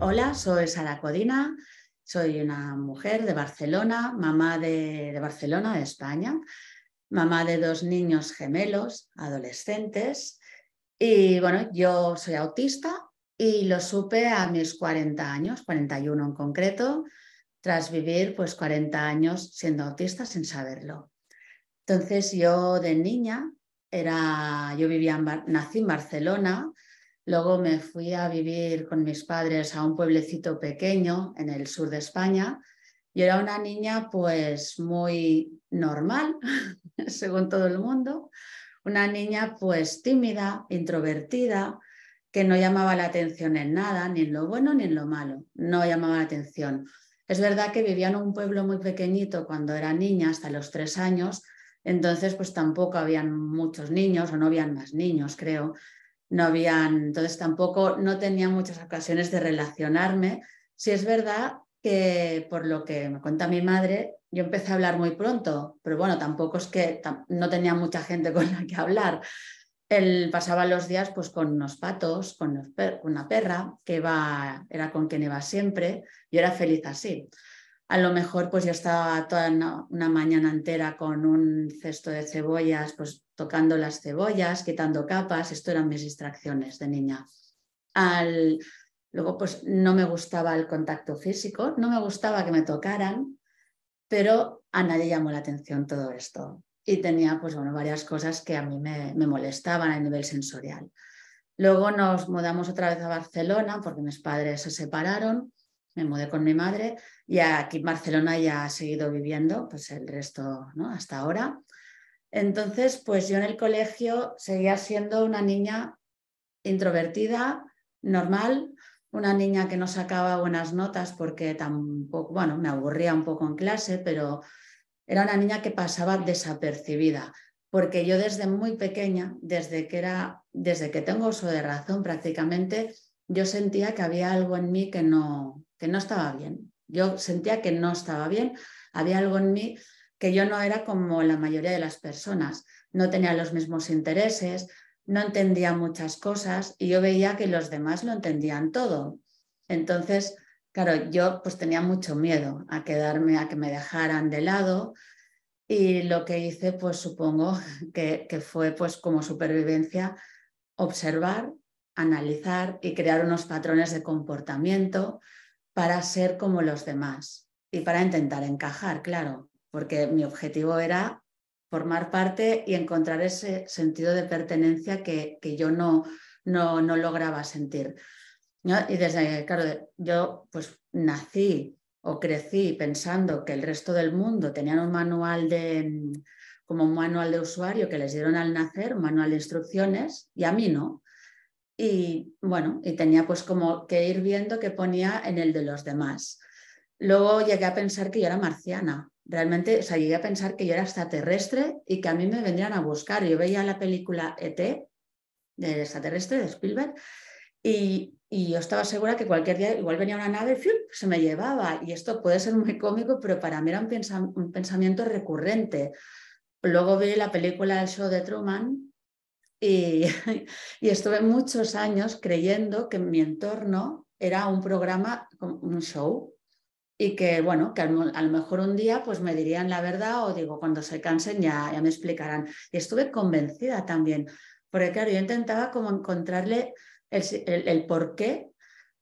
Hola, soy Sara Codina, soy una mujer de Barcelona, mamá de, Barcelona, de España, mamá de dos niños gemelos, adolescentes. Y bueno, yo soy autista y lo supe a mis 40 años, 41 en concreto, tras vivir pues 40 años siendo autista sin saberlo. Entonces yo de niña era, yo vivía nací en Barcelona, Luego me fui a vivir con mis padres a un pueblecito pequeño en el sur de España. y era una niña pues muy normal, según todo el mundo. Una niña pues tímida, introvertida, que no llamaba la atención en nada, ni en lo bueno ni en lo malo. No llamaba la atención. Es verdad que vivía en un pueblo muy pequeñito cuando era niña, hasta los tres años, entonces, pues tampoco habían muchos niños o no habían más niños, creo no habían, entonces tampoco no tenía muchas ocasiones de relacionarme. Si es verdad que por lo que me cuenta mi madre, yo empecé a hablar muy pronto, pero bueno, tampoco es que no tenía mucha gente con la que hablar. Él pasaba los días pues con unos patos, con, una perra, que era con quien iba siempre, y era feliz así a lo mejor pues yo estaba toda una, mañana entera con un cesto de cebollas, pues tocando las cebollas, quitando capas, esto eran mis distracciones de niña. luego pues no me gustaba el contacto físico, no me gustaba que me tocaran, pero a nadie llamó la atención todo esto. Y tenía pues bueno, varias cosas que a mí me molestaban a nivel sensorial. Luego nos mudamos otra vez a Barcelona porque mis padres se separaron me mudé con mi madre y aquí en Barcelona ya ha seguido viviendo pues el resto ¿no? hasta ahora. Entonces, pues yo en el colegio seguía siendo una niña introvertida, normal, una niña que no sacaba buenas notas porque tampoco, bueno, me aburría un poco en clase, pero era una niña que pasaba desapercibida, porque yo desde muy pequeña, desde que era, desde que tengo uso de razón prácticamente, yo sentía que había algo en mí que no, que no estaba bien. Yo sentía que no estaba bien, había algo en mí que yo no era como la mayoría de las personas, no tenía los mismos intereses, no entendía muchas cosas y yo veía que los demás lo entendían todo. Entonces, claro, yo pues tenía mucho miedo a quedarme, a que me dejaran de lado y lo que hice pues supongo que, que fue pues como supervivencia observar, analizar y crear unos patrones de comportamiento para ser como los demás y para intentar encajar, claro, porque mi objetivo era formar parte y encontrar ese sentido de pertenencia que, que yo no, no, lograba sentir. Y desde, claro, yo pues nací o crecí pensando que el resto del mundo tenían un manual de como un manual de usuario que les dieron al nacer, un manual de instrucciones, y a mí no y bueno, y tenía pues como que ir viendo que ponía en el de los demás. Luego llegué a pensar que yo era marciana, realmente, o sea, llegué a pensar que yo era extraterrestre y que a mí me vendrían a buscar. Yo veía la película ET, del extraterrestre, de Spielberg, y, yo estaba segura que cualquier día igual venía una nave y se me llevaba. Y esto puede ser muy cómico, pero para mí era un, un pensamiento recurrente. Luego vi la película El Show de Truman, Y, estuve muchos años creyendo que mi entorno era un programa, un show, y que, bueno, que a lo mejor un día pues me dirían la verdad o digo, cuando se cansen ya, me explicarán. Y estuve convencida también, porque claro, yo intentaba como encontrarle el, el, el porqué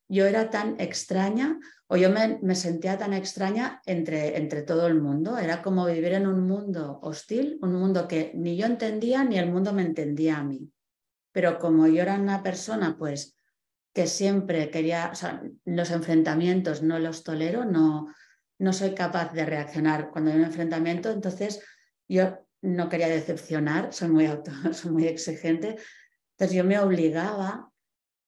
yo era tan extraña o yo me, sentía tan extraña entre, entre, todo el mundo. Era como vivir en un mundo hostil, un mundo que ni yo entendía ni el mundo me entendía a mí. Pero como yo era una persona, pues que siempre quería, los enfrentamientos no los tolero, no, no soy capaz de reaccionar cuando hay un enfrentamiento, entonces yo no quería decepcionar, soy muy, auto, soy muy exigente, entonces yo me obligaba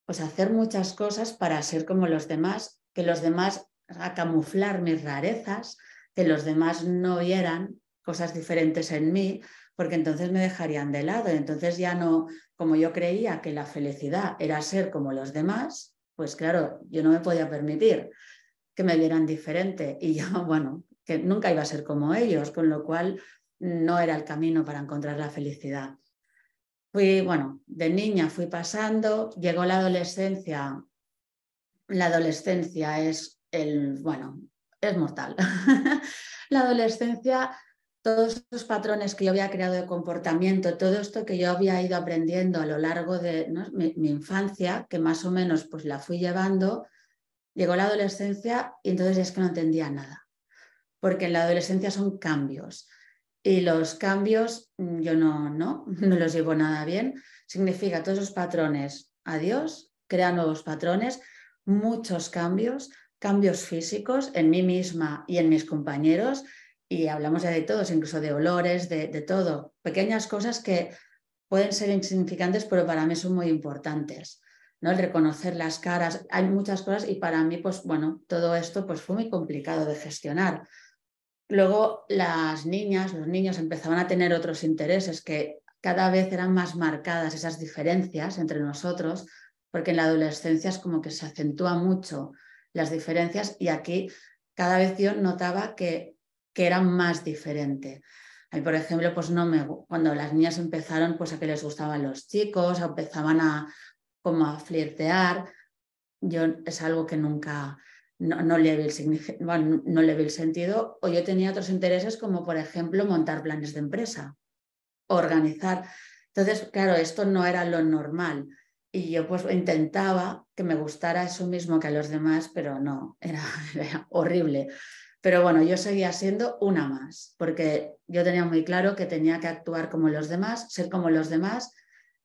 pues hacer muchas cosas para ser como los demás, que los demás, a camuflar mis rarezas, que los demás no vieran cosas diferentes en mí, porque entonces me dejarían de lado. Entonces ya no, como yo creía que la felicidad era ser como los demás, pues claro, yo no me podía permitir que me vieran diferente. Y ya bueno, que nunca iba a ser como ellos, con lo cual no era el camino para encontrar la felicidad fui, bueno, de niña fui pasando, llegó la adolescencia. La adolescencia es el, bueno, es mortal. la adolescencia, todos esos patrones que yo había creado de comportamiento, todo esto que yo había ido aprendiendo a lo largo de mi, infancia, que más o menos pues la fui llevando, llegó la adolescencia y entonces es que no entendía nada. Porque en la adolescencia son cambios y los cambios mm, yo no, no, no los llevo nada bien. Significa todos los patrones, adiós, crea nuevos patrones, muchos cambios, cambios físicos en mí misma y en mis compañeros. Y hablamos ya de todos, incluso de olores, de, todo. Pequeñas cosas que pueden ser insignificantes, pero para mí son muy importantes. ¿no? El reconocer las caras, hay muchas cosas y para mí, pues bueno, todo esto pues fue muy complicado de gestionar. Luego las niñas, los niños empezaban a tener otros intereses que cada vez eran más marcadas esas diferencias entre nosotros, porque en la adolescencia es como que se acentúa mucho las diferencias y aquí cada vez yo notaba que, que era más diferente. por ejemplo, pues no me, cuando las niñas empezaron pues a que les gustaban los chicos, empezaban a como a flirtear, yo es algo que nunca, no, le el vi el sentido, o yo tenía otros intereses como, por ejemplo, montar planes de empresa, organizar. Entonces, claro, esto no era lo normal. Y yo pues intentaba que me gustara eso mismo que a los demás, pero no, era horrible. Pero bueno, yo seguía siendo una más, porque yo tenía muy claro que tenía que actuar como los demás, ser como los demás.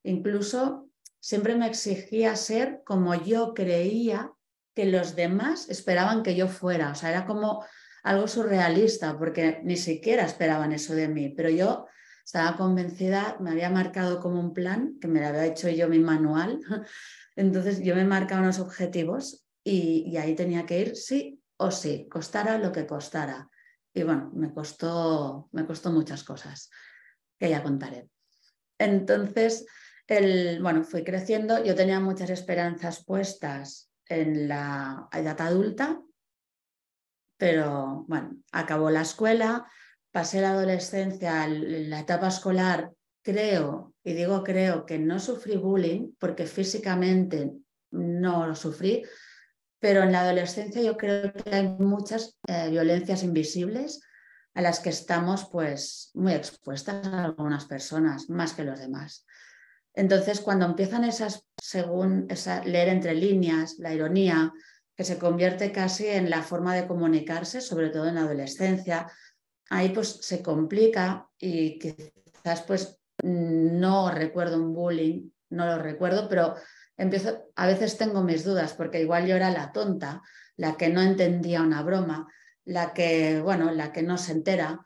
Incluso siempre me exigía ser como yo creía que los demás esperaban que yo fuera. O sea, era como algo surrealista, porque ni siquiera esperaban eso de mí, pero yo estaba convencida, me había marcado como un plan, que me lo había hecho yo mi manual, entonces yo me marcaba unos objetivos y, ahí tenía que ir sí o sí, costara lo que costara. Y bueno, me costó, me costó muchas cosas que ya contaré. Entonces, el, bueno, fui creciendo, yo tenía muchas esperanzas puestas en la edad adulta, pero bueno, acabó la escuela, pasé la adolescencia, la etapa escolar, creo, y digo creo que no sufrí bullying porque físicamente no lo sufrí, pero en la adolescencia yo creo que hay muchas eh, violencias invisibles a las que estamos pues muy expuestas algunas personas, más que los demás. Entonces, cuando empiezan esas, según esa, leer entre líneas, la ironía, que se convierte casi en la forma de comunicarse, sobre todo en adolescencia, ahí pues se complica y quizás pues no recuerdo un bullying, no lo recuerdo, pero empiezo, a veces tengo mis dudas, porque igual yo era la tonta, la que no entendía una broma, la que, bueno, la que no se entera,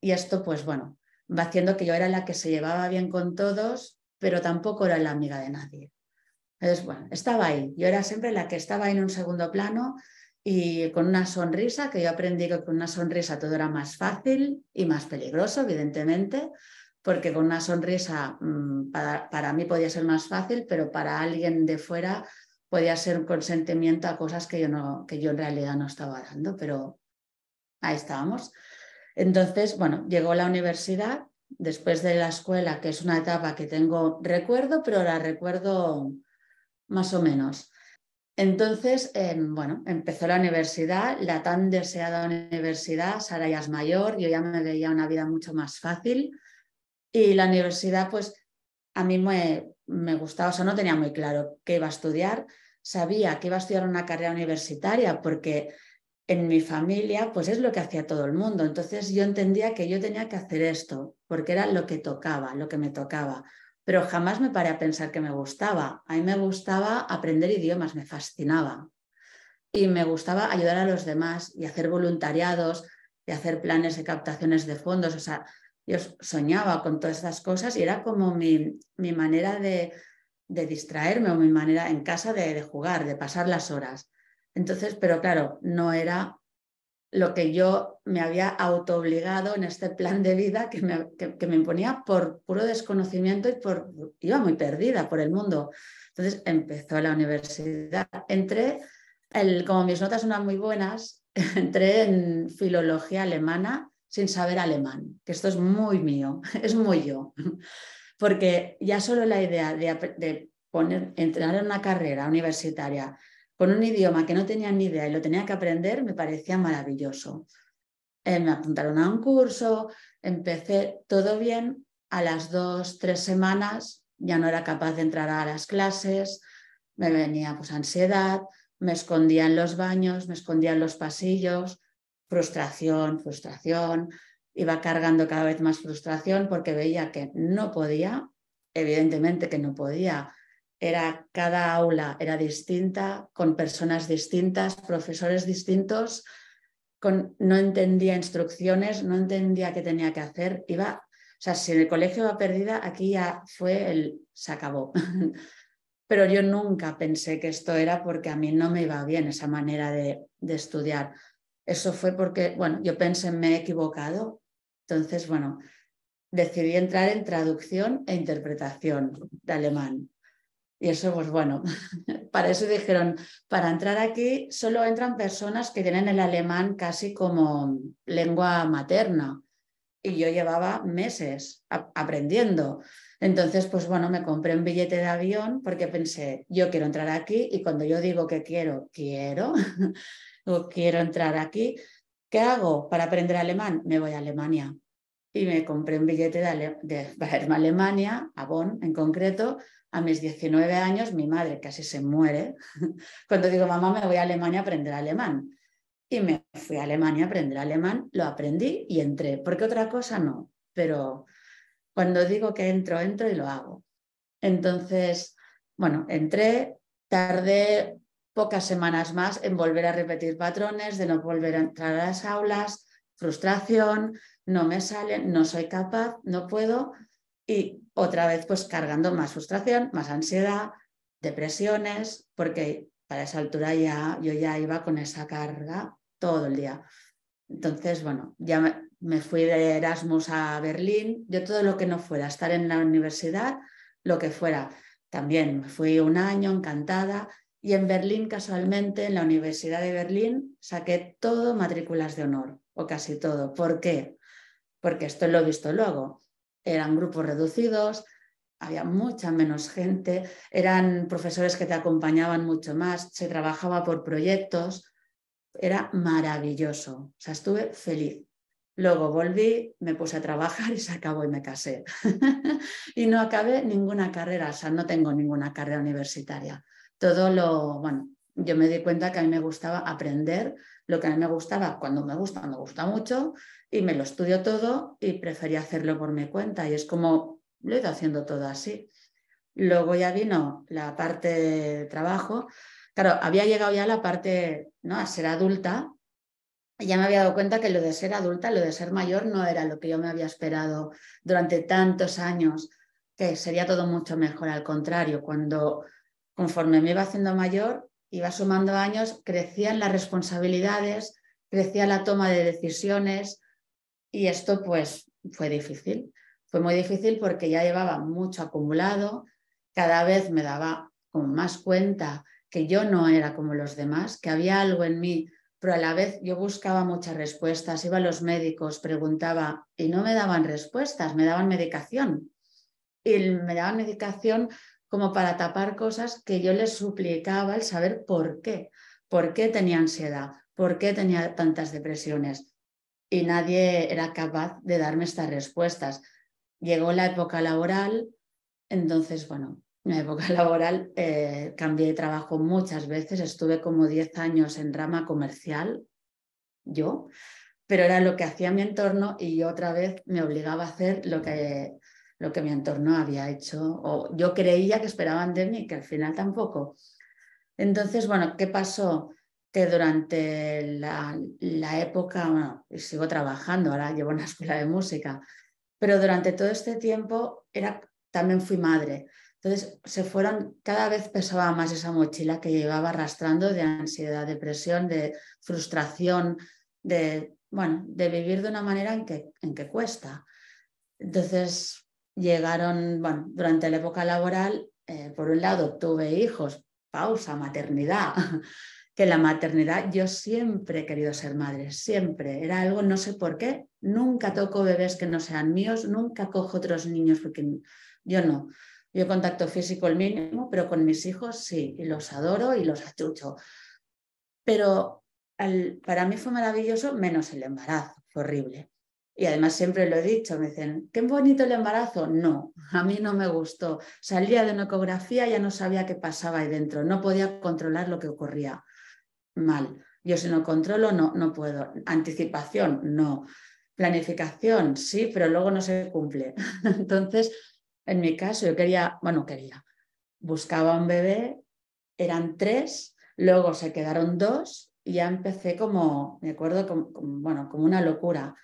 y esto pues bueno, va haciendo que yo era la que se llevaba bien con todos pero tampoco era la amiga de nadie. Entonces, bueno, estaba ahí. Yo era siempre la que estaba en un segundo plano y con una sonrisa, que yo aprendí que con una sonrisa todo era más fácil y más peligroso, evidentemente, porque con una sonrisa mm, para, mí podía ser más fácil, pero para alguien de fuera podía ser un consentimiento a cosas que yo, no, que yo en realidad no estaba dando, pero ahí estábamos. Entonces, bueno, llegó la universidad después de la escuela, que es una etapa que tengo recuerdo, pero la recuerdo más o menos. Entonces, em, bueno, empezó la universidad, la tan deseada universidad, Sara ya es mayor, yo ya me veía una vida mucho más fácil y la universidad pues a mí me, me gustaba, o sea, no tenía muy claro qué iba a estudiar, sabía que iba a estudiar una carrera universitaria porque en mi familia, pues es lo que hacía todo el mundo. Entonces yo entendía que yo tenía que hacer esto, porque era lo que tocaba, lo que me tocaba. Pero jamás me paré a pensar que me gustaba. A mí me gustaba aprender idiomas, me fascinaba. Y me gustaba ayudar a los demás y hacer voluntariados y hacer planes de captaciones de fondos. O sea, yo soñaba con todas esas cosas y era como mi, manera de, distraerme o mi manera en casa de, de jugar, de pasar las horas. Entonces, pero claro, no era lo que yo me había autoobligado en este plan de vida que me, imponía por puro desconocimiento y por iba muy perdida por el mundo. Entonces empezó la universidad. Entré, el, como mis notas eran muy buenas, entré en filología alemana sin saber alemán, que esto es muy mío, es muy yo. Porque ya solo la idea de, de poner, entrar en una carrera universitaria con un idioma que no tenía ni idea y lo tenía que aprender, me parecía maravilloso. Eh, me apuntaron a un curso, empecé todo bien, a las dos, tres semanas ya no era capaz de entrar a las clases, me venía pues ansiedad, me escondía en los baños, me escondía en los pasillos, frustración, frustración, iba cargando cada vez más frustración porque veía que no podía, evidentemente que no podía era cada aula era distinta, con personas distintas, profesores distintos, no entendía instrucciones, no entendía qué tenía que hacer, iba, o sea, si en el colegio va perdida, aquí ya fue el se acabó. Pero yo nunca pensé que esto era porque a mí no me iba bien esa manera de, de estudiar. Eso fue porque, bueno, yo pensé me he equivocado. Entonces, bueno, decidí entrar en traducción e interpretación de alemán y eso, pues bueno, para eso dijeron, para entrar aquí solo entran personas que tienen el alemán casi como lengua materna. Y yo llevaba meses aprendiendo. Entonces, pues bueno, me compré un billete de avión porque pensé, yo quiero entrar aquí y cuando yo digo que quiero, quiero, o quiero entrar aquí, ¿qué hago para aprender alemán? Me voy a Alemania. Y me compré un billete de, Alemania, a Bonn en concreto, a mis 19 años mi madre casi se muere cuando digo, mamá, me voy a Alemania a aprender alemán. Y me fui a Alemania a aprender alemán, lo aprendí y entré, porque otra cosa no, pero cuando digo que entro, entro y lo hago. Entonces, bueno, entré, tardé pocas semanas más en volver a repetir patrones, de no volver a entrar a las aulas, frustración, no me sale, no soy capaz, no puedo. Y otra vez pues cargando más frustración, más ansiedad, depresiones, porque para esa altura ya yo ya iba con esa carga todo el día. Entonces, bueno, ya me, fui de Erasmus a Berlín, yo todo lo que no fuera, estar en la universidad, lo que fuera, también me fui un año encantada y en Berlín casualmente, en la Universidad de Berlín, saqué todo matrículas de honor, o casi todo. ¿Por qué? Porque esto lo he visto luego eran grupos reducidos, había mucha menos gente, eran profesores que te acompañaban mucho más, se trabajaba por proyectos, era maravilloso, o sea, estuve feliz. Luego volví, me puse a trabajar y se acabó y me casé. y no acabé ninguna carrera, o sea, no tengo ninguna carrera universitaria. Todo lo, bueno, yo me di cuenta que a mí me gustaba aprender, lo que a mí me gustaba, cuando me gusta, me gusta mucho y me lo estudio todo y prefería hacerlo por mi cuenta. Y es como lo he ido haciendo todo así. Luego ya vino la parte de trabajo. Claro, había llegado ya la parte, ¿no? A ser adulta. Y ya me había dado cuenta que lo de ser adulta, lo de ser mayor, no era lo que yo me había esperado durante tantos años, que sería todo mucho mejor. Al contrario, cuando conforme me iba haciendo mayor, iba sumando años, crecían las responsabilidades, crecía la toma de decisiones y esto pues fue difícil. Fue muy difícil porque ya llevaba mucho acumulado, cada vez me daba con más cuenta que yo no era como los demás, que había algo en mí, pero a la vez yo buscaba muchas respuestas, iba a los médicos, preguntaba y no me daban respuestas, me daban medicación. Y me daban medicación como para tapar cosas que yo les suplicaba el saber por qué, por qué tenía ansiedad, por qué tenía tantas depresiones. Y nadie era capaz de darme estas respuestas. Llegó la época laboral, entonces, bueno, en la época laboral eh, cambié de trabajo muchas veces, estuve como 10 años en rama comercial, yo, pero era lo que hacía mi entorno y otra vez me obligaba a hacer lo que lo que mi entorno había hecho o yo creía que esperaban de mí, que al final tampoco. Entonces, bueno, ¿qué pasó? Que durante la, época, bueno, sigo trabajando, ahora llevo una escuela de música, pero durante todo este tiempo era, también fui madre. Entonces se fueron, cada vez pesaba más esa mochila que llevaba arrastrando de ansiedad, depresión, de frustración, de, bueno, de vivir de una manera en que, en que cuesta. Entonces, llegaron, bueno, durante la época laboral, eh, por un lado, tuve hijos, pausa, maternidad, que la maternidad, yo siempre he querido ser madre, siempre, era algo, no sé por qué, nunca toco bebés que no sean míos, nunca cojo otros niños, porque yo no. Yo contacto físico el mínimo, pero con mis hijos sí, y los adoro y los atucho. Pero para mí fue maravilloso, menos el embarazo, fue horrible. Y además siempre lo he dicho, me dicen, qué bonito el embarazo. No, a mí no me gustó. Salía de una ecografía, ya no sabía qué pasaba ahí dentro, no podía controlar lo que ocurría. Mal. Yo si no controlo, no, no puedo. Anticipación, no. Planificación, sí, pero luego no se cumple. Entonces, en mi caso, yo quería, bueno, quería, buscaba un bebé, eran tres, luego se quedaron dos y ya empecé como, me acuerdo, bueno, como una locura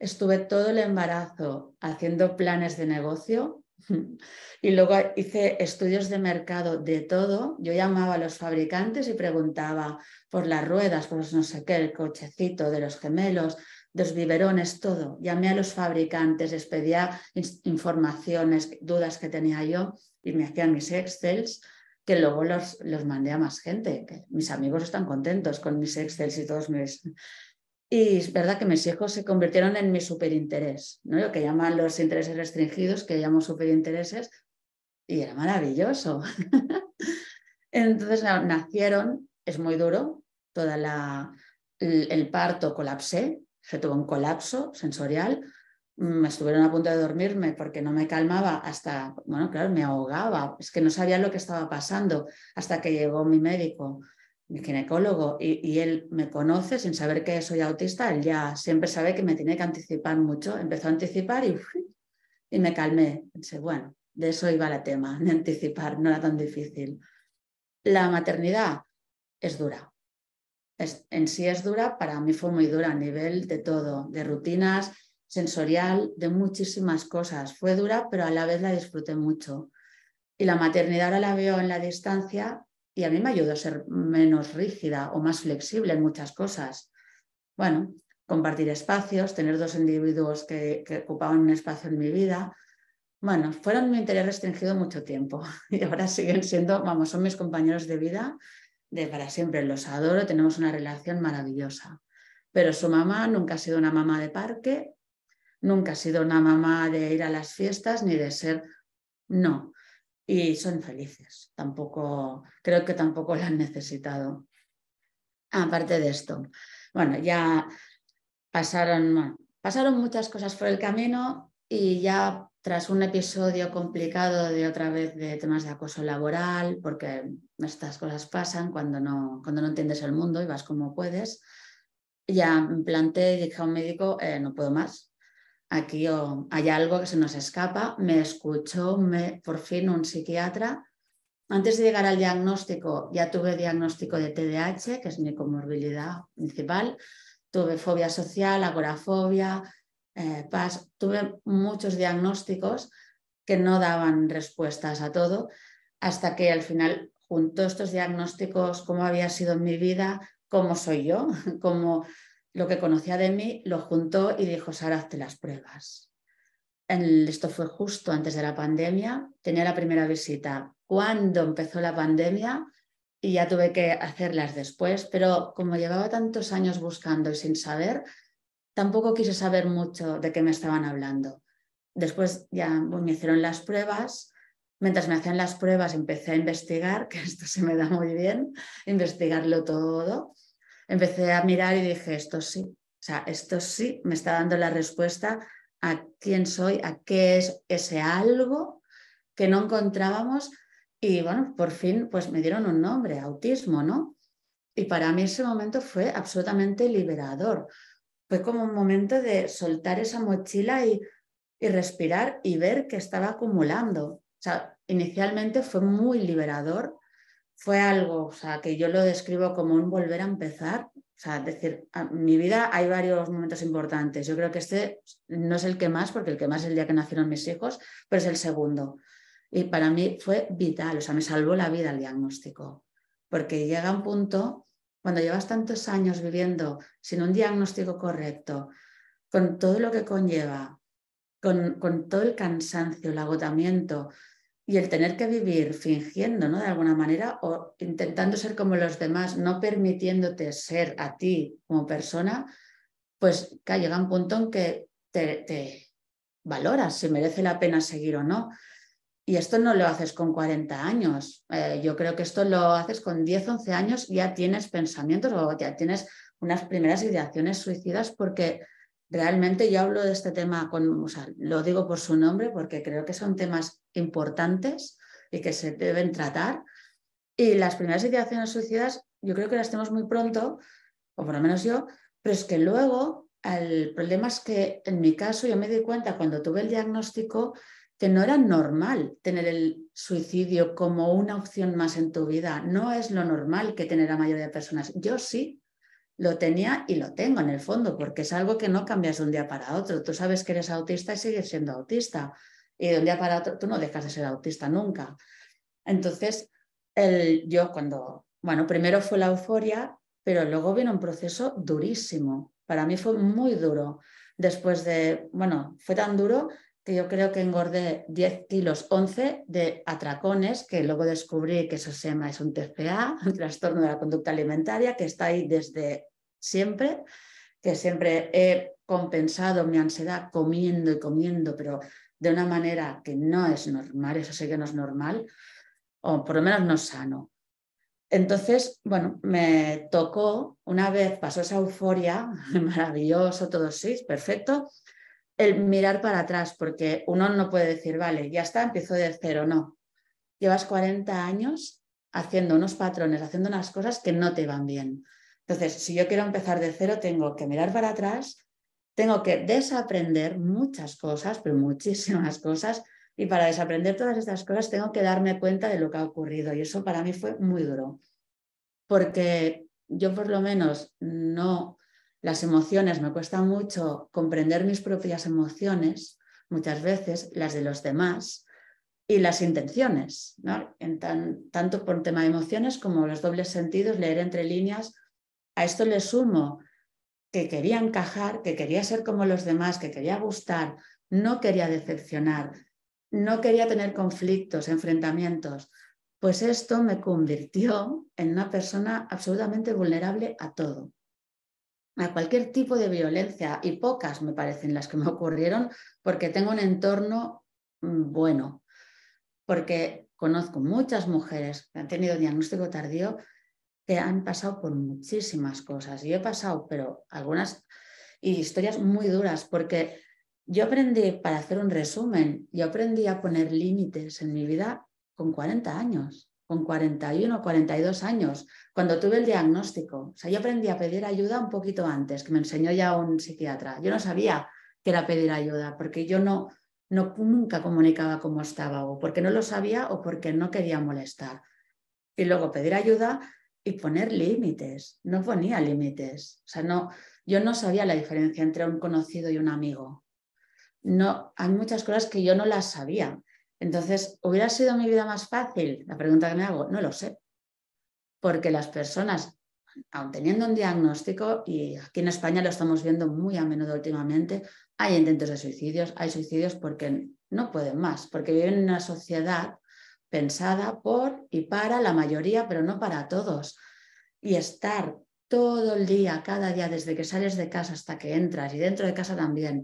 estuve todo el embarazo haciendo planes de negocio y luego hice estudios de mercado de todo. Yo llamaba a los fabricantes y preguntaba por las ruedas, por los no sé qué, el cochecito de los gemelos, los biberones, todo. Llamé a los fabricantes, les pedía informaciones, dudas que tenía yo y me hacían mis Excels que luego los, mandé a más gente. Que mis amigos están contentos con mis Excels y todos mis, y es verdad que mis hijos se convirtieron en mi superinterés, ¿no? Lo que llaman los intereses restringidos, que llamo superintereses, y era maravilloso. Entonces nacieron, es muy duro, toda la, el, parto colapsé, se tuvo un colapso sensorial, me estuvieron a punto de dormirme porque no me calmaba hasta, bueno, claro, me ahogaba, es que no sabía lo que estaba pasando hasta que llegó mi médico mi ginecólogo, y, él me conoce sin saber que soy autista, él ya siempre sabe que me tiene que anticipar mucho. Empezó a anticipar y, y me calmé. dice bueno, de eso iba el tema, de anticipar, no era tan difícil. La maternidad es dura. Es, en sí es dura, para mí fue muy dura a nivel de todo, de rutinas, sensorial, de muchísimas cosas. Fue dura, pero a la vez la disfruté mucho. Y la maternidad ahora la veo en la distancia y a mí me ayudó a ser menos rígida o más flexible en muchas cosas. Bueno, compartir espacios, tener dos individuos que, ocupaban un espacio en mi vida. Bueno, fueron mi interés restringido mucho tiempo y ahora siguen siendo, vamos, son mis compañeros de vida de para siempre, los adoro, tenemos una relación maravillosa. Pero su mamá nunca ha sido una mamá de parque, nunca ha sido una mamá de ir a las fiestas ni de ser, no, y son felices. Tampoco, creo que tampoco la han necesitado. Aparte de esto, bueno, ya pasaron, pasaron muchas cosas por el camino y ya tras un episodio complicado de otra vez de temas de acoso laboral, porque estas cosas pasan cuando no, cuando no entiendes el mundo y vas como puedes, ya me planteé y dije a un médico, eh, no puedo más, aquí hay algo que se nos escapa. Me escuchó me, por fin un psiquiatra. Antes de llegar al diagnóstico, ya tuve diagnóstico de TDAH, que es mi comorbilidad principal. Tuve fobia social, agorafobia, eh, Tuve muchos diagnósticos que no daban respuestas a todo, hasta que al final junto estos diagnósticos, cómo había sido mi vida, cómo soy yo, cómo lo que conocía de mí, lo juntó y dijo, Sara, hazte las pruebas. esto fue justo antes de la pandemia, tenía la primera visita. Cuando empezó la pandemia, y ya tuve que hacerlas después, pero como llevaba tantos años buscando y sin saber, tampoco quise saber mucho de qué me estaban hablando. Después ya me hicieron las pruebas. Mientras me hacían las pruebas empecé a investigar, que esto se me da muy bien, investigarlo todo empecé a mirar y dije, esto sí, o sea, esto sí me está dando la respuesta a quién soy, a qué es ese algo que no encontrábamos y bueno, por fin pues me dieron un nombre, autismo, ¿no? Y para mí ese momento fue absolutamente liberador. Fue como un momento de soltar esa mochila y, y respirar y ver que estaba acumulando. O sea, inicialmente fue muy liberador fue algo, o sea, que yo lo describo como un volver a empezar. O sea, decir, en mi vida hay varios momentos importantes. Yo creo que este no es el que más, porque el que más es el día que nacieron mis hijos, pero es el segundo. Y para mí fue vital, o sea, me salvó la vida el diagnóstico. Porque llega un punto, cuando llevas tantos años viviendo sin un diagnóstico correcto, con todo lo que conlleva, con, con todo el cansancio, el agotamiento, y el tener que vivir fingiendo, ¿no? De alguna manera, o intentando ser como los demás, no permitiéndote ser a ti como persona, pues que llega un punto en que te, te valoras si merece la pena seguir o no. Y esto no lo haces con 40 años. Eh, yo creo que esto lo haces con 10, 11 años, ya tienes pensamientos o ya tienes unas primeras ideaciones suicidas porque realmente yo hablo de este tema con, o sea, lo digo por su nombre porque creo que son temas importantes y que se deben tratar. Y las primeras situaciones suicidas, yo creo que las tenemos muy pronto, o por lo menos yo, pero es que luego el problema es que en mi caso yo me di cuenta cuando tuve el diagnóstico que no era normal tener el suicidio como una opción más en tu vida. No es lo normal que tener a mayoría de personas. Yo sí, lo tenía y lo tengo en el fondo, porque es algo que no cambias de un día para otro. Tú sabes que eres autista y sigues siendo autista. Y de un día para otro tú no dejas de ser autista nunca. Entonces, el, yo cuando, bueno, primero fue la euforia, pero luego vino un proceso durísimo. Para mí fue muy duro. Después de, bueno, fue tan duro que yo creo que engordé 10 kilos 11 de atracones, que luego descubrí que eso se llama, es un TPA, un trastorno de la conducta alimentaria, que está ahí desde siempre, que siempre he compensado mi ansiedad comiendo y comiendo, pero de una manera que no es normal, eso sí que no es normal, o por lo menos no sano. Entonces, bueno, me tocó, una vez pasó esa euforia, maravilloso, todo sí, perfecto, el mirar para atrás, porque uno no puede decir, vale, ya está, empiezo de cero, no. Llevas 40 años haciendo unos patrones, haciendo unas cosas que no te van bien. Entonces, si yo quiero empezar de cero, tengo que mirar para atrás, tengo que desaprender muchas cosas, pero muchísimas cosas, y para desaprender todas estas cosas tengo que darme cuenta de lo que ha ocurrido. Y eso para mí fue muy duro, porque yo por lo menos no, las emociones, me cuesta mucho comprender mis propias emociones, muchas veces las de los demás, y las intenciones, ¿no? en tanto por tema de emociones como los dobles sentidos, leer entre líneas a esto le sumo que quería encajar, que quería ser como los demás, que quería gustar, no quería decepcionar, no quería tener conflictos, enfrentamientos. Pues esto me convirtió en una persona absolutamente vulnerable a todo, a cualquier tipo de violencia, y pocas me parecen las que me ocurrieron, porque tengo un entorno mm, bueno, porque conozco muchas mujeres que han tenido diagnóstico tardío han pasado por muchísimas cosas. y he pasado, pero algunas y historias muy duras, porque yo aprendí, para hacer un resumen, yo aprendí a poner límites en mi vida con 40 años, con 41, 42 años, cuando tuve el diagnóstico. O sea, yo aprendí a pedir ayuda un poquito antes, que me enseñó ya un psiquiatra. Yo no sabía que era pedir ayuda, porque yo no, no nunca comunicaba cómo estaba, o porque no lo sabía, o porque no quería molestar. Y luego pedir ayuda y poner límites. No ponía límites. O sea, no, yo no sabía la diferencia entre un conocido y un amigo. No, hay muchas cosas que yo no las sabía. Entonces, ¿hubiera sido mi vida más fácil? La pregunta que me hago, no lo sé. Porque las personas, aun teniendo un diagnóstico, y aquí en España lo estamos viendo muy a menudo últimamente, hay intentos de suicidios, hay suicidios porque no pueden más, porque viven en una sociedad pensada por y para la mayoría, pero no para todos. Y estar todo el día, cada día, desde que sales de casa hasta que entras y dentro de casa también,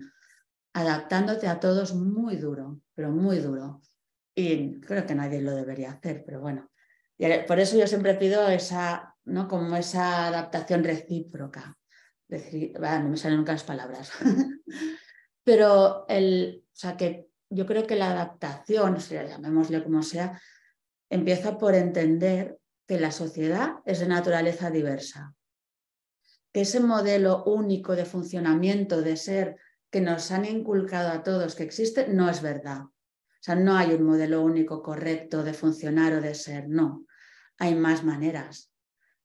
adaptándote a todos muy duro, pero muy duro. Y creo que nadie lo debería hacer, pero bueno. por eso yo siempre pido esa, ¿no? Como esa adaptación recíproca. Decir, ah, no me salen nunca las palabras. pero el, o sea, que yo creo que la adaptación, llamémosle como sea, empieza por entender que la sociedad es de naturaleza diversa, que ese modelo único de funcionamiento, de ser que nos han inculcado a todos que existe, no es verdad. O sea, no hay un modelo único correcto de funcionar o de ser, no. Hay más maneras.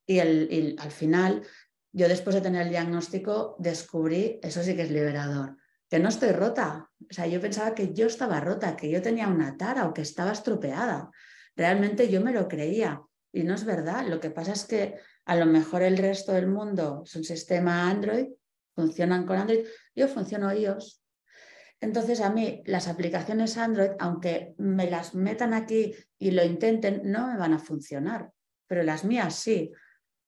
Y, y al final, yo después de tener el diagnóstico, descubrí, eso sí que es liberador, que no estoy rota. O sea, yo pensaba que yo estaba rota, que yo tenía una tara o que estaba estropeada. Realmente yo me lo creía y no es verdad. Lo que pasa es que a lo mejor el resto del mundo es un sistema Android, funcionan con Android, yo funciono iOS. Entonces a mí las aplicaciones Android, aunque me las metan aquí y lo intenten, no me van a funcionar, pero las mías sí.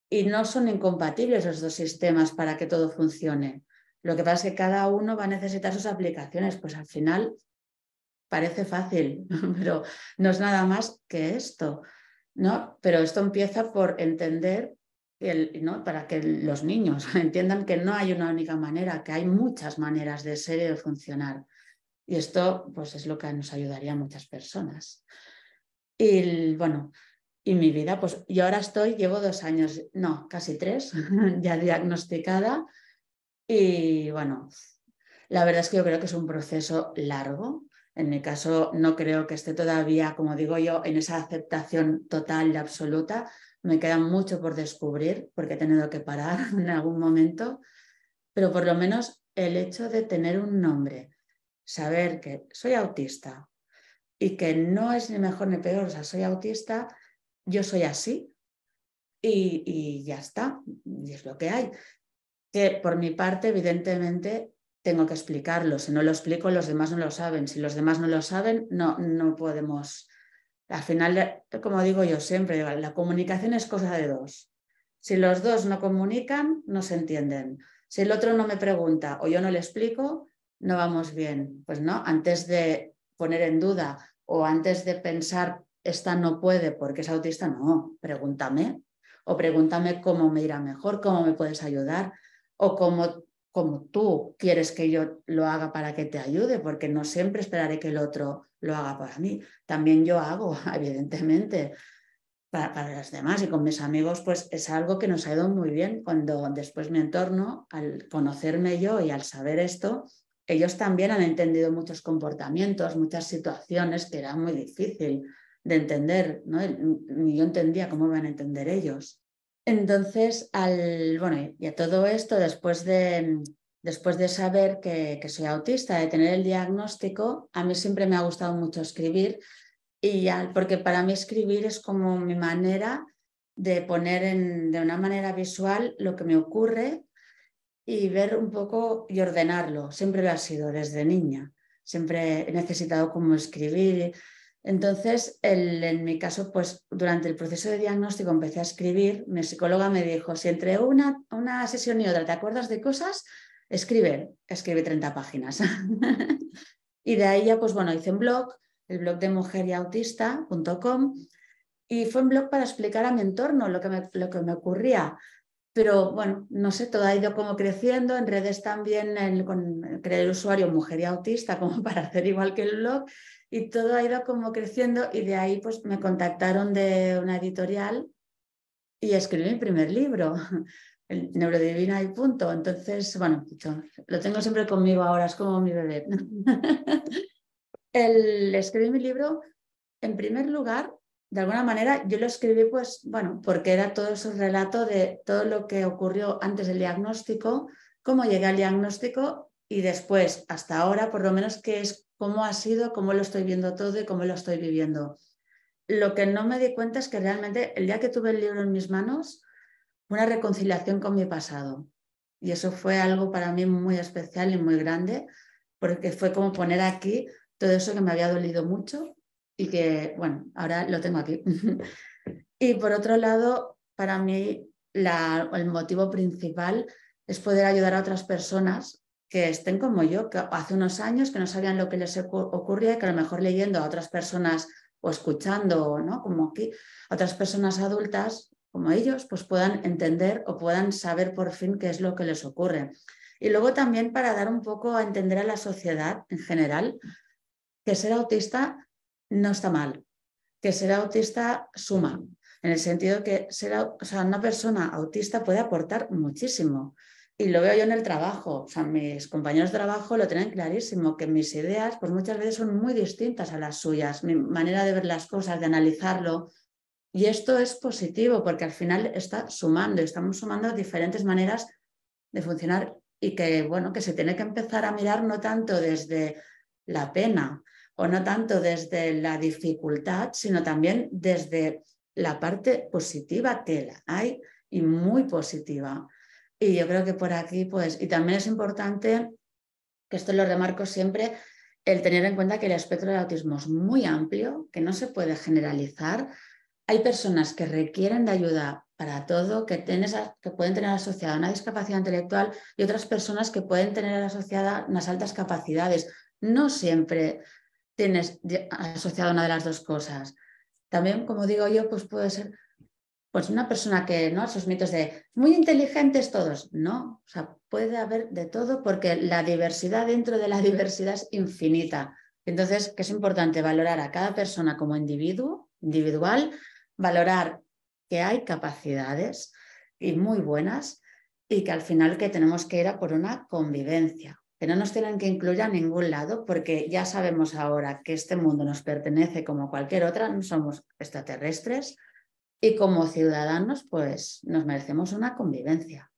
Y no son incompatibles los dos sistemas para que todo funcione. Lo que pasa es que cada uno va a necesitar sus aplicaciones, pues al final parece fácil, pero no es nada más que esto, ¿no? Pero esto empieza por entender, el, ¿no? para que los niños entiendan que no hay una única manera, que hay muchas maneras de ser y de funcionar. Y esto pues es lo que nos ayudaría a muchas personas. Y bueno, y mi vida, pues yo ahora estoy, llevo dos años, no, casi tres, ya diagnosticada y bueno, la verdad es que yo creo que es un proceso largo. En mi caso, no creo que esté todavía, como digo yo, en esa aceptación total y absoluta. Me queda mucho por descubrir porque he tenido que parar en algún momento, pero por lo menos el hecho de tener un nombre, saber que soy autista y que no es ni mejor ni peor, o sea, soy autista, yo soy así y, y ya está, y es lo que hay que por mi parte, evidentemente, tengo que explicarlo. Si no lo explico, los demás no lo saben. Si los demás no lo saben, no, no podemos. Al final, como digo yo siempre, la comunicación es cosa de dos. Si los dos no comunican, no se entienden. Si el otro no me pregunta o yo no le explico, no vamos bien. Pues no, antes de poner en duda o antes de pensar, esta no puede porque es autista, no, pregúntame. O pregúntame cómo me irá mejor, cómo me puedes ayudar o como, como tú quieres que yo lo haga para que te ayude, porque no siempre esperaré que el otro lo haga para mí. También yo hago, evidentemente, para, para los demás y con mis amigos, pues es algo que nos ha ido muy bien cuando después mi entorno, al conocerme yo y al saber esto, ellos también han entendido muchos comportamientos, muchas situaciones que era muy difícil de entender, ¿no? Ni yo entendía cómo van a entender ellos. Entonces, al, bueno, y a todo esto, después de, después de saber que, que, soy autista, de tener el diagnóstico, a mí siempre me ha gustado mucho escribir, y porque para mí escribir es como mi manera de poner en, de una manera visual lo que me ocurre y ver un poco y ordenarlo. Siempre lo ha sido desde niña. Siempre he necesitado como escribir entonces, en mi caso, pues durante el proceso de diagnóstico empecé a escribir. Mi psicóloga me dijo, si entre una, sesión y otra te acuerdas de cosas, escribe, escribe 30 páginas. y de ahí ya, pues bueno, hice un blog, el blog de mujeriautista.com, y fue un blog para explicar a mi entorno lo lo que me ocurría, pero bueno, no sé, todo ha ido como creciendo. En redes también con, creer usuario Mujer y Autista como para hacer igual que el blog y todo ha ido como creciendo y de ahí pues me contactaron de una editorial y escribí mi primer libro, el Neurodivina y punto. Entonces, bueno, lo tengo siempre conmigo ahora, es como mi bebé. el escribir mi libro, en primer lugar, de alguna manera yo lo escribí, pues bueno, porque era todo ese relato de todo lo que ocurrió antes del diagnóstico, cómo llegué al diagnóstico y después, hasta ahora, por lo menos, qué es cómo ha sido, cómo lo estoy viendo todo y cómo lo estoy viviendo. Lo que no me di cuenta es que realmente el día que tuve el libro en mis manos, una reconciliación con mi pasado. Y eso fue algo para mí muy especial y muy grande, porque fue como poner aquí todo eso que me había dolido mucho, y que, bueno, ahora lo tengo aquí. y por otro lado, para mí la, el motivo principal es poder ayudar a otras personas que estén como yo, que hace unos años que no sabían lo que les ocurría y que a lo mejor leyendo a otras personas o escuchando, ¿no? Como aquí, otras personas adultas como ellos, pues puedan entender o puedan saber por fin qué es lo que les ocurre. Y luego también para dar un poco a entender a la sociedad en general que ser autista no está mal. Que ser autista suma, en el sentido que ser, sea, una persona autista puede aportar muchísimo. Y lo veo yo en el trabajo, o sea, mis compañeros de trabajo lo tienen clarísimo, que mis ideas pues muchas veces son muy distintas a las suyas, mi manera de ver las cosas, de analizarlo. Y esto es positivo porque al final está sumando, estamos sumando diferentes maneras de funcionar y que, bueno, que se tiene que empezar a mirar no tanto desde la pena o no tanto desde la dificultad, sino también desde la parte positiva que hay y muy positiva. Y yo creo que por aquí, pues, y también es importante, que esto lo remarco siempre, el tener en cuenta que el espectro del autismo es muy amplio, que no se puede generalizar. Hay personas que requieren de ayuda para todo, que, tienen que pueden tener asociada una discapacidad intelectual y otras personas que pueden tener asociada unas altas capacidades. No siempre tienes asociado una de las dos cosas. También, como digo yo, pues puede ser pues una persona que, ¿no? Esos mitos de muy inteligentes todos, ¿no? O sea, puede haber de todo porque la diversidad dentro de la diversidad es infinita. Entonces, que es importante valorar a cada persona como individuo, individual, valorar que hay capacidades y muy buenas y que al final que tenemos que ir a por una convivencia, que no nos tienen que incluir a ningún lado, porque ya sabemos ahora que este mundo nos pertenece como cualquier otra, somos extraterrestres y como ciudadanos, pues nos merecemos una convivencia.